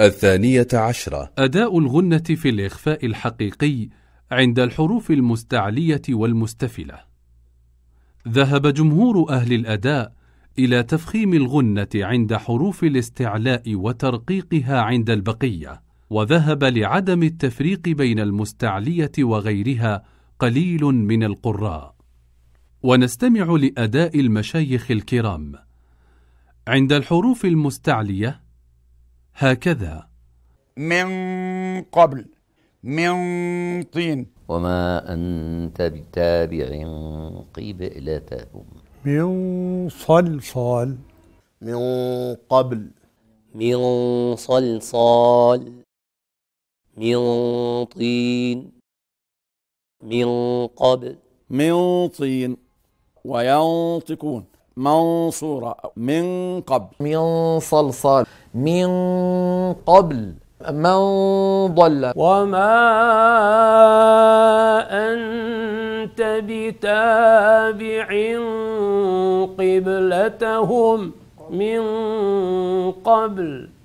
الثانية عشرة أداء الغنة في الإخفاء الحقيقي عند الحروف المستعلية والمستفلة ذهب جمهور أهل الأداء إلى تفخيم الغنة عند حروف الاستعلاء وترقيقها عند البقية وذهب لعدم التفريق بين المستعلية وغيرها قليل من القراء ونستمع لأداء المشايخ الكرام عند الحروف المستعليه هكذا من قبل من طين وما أنت بتابع قبلتهم من صلصال من قبل من صلصال من طين من قبل من طين وينطقون منصورة من قبل من صلصال من قبل من ضل وما أنت بتابع قبلتهم من قبل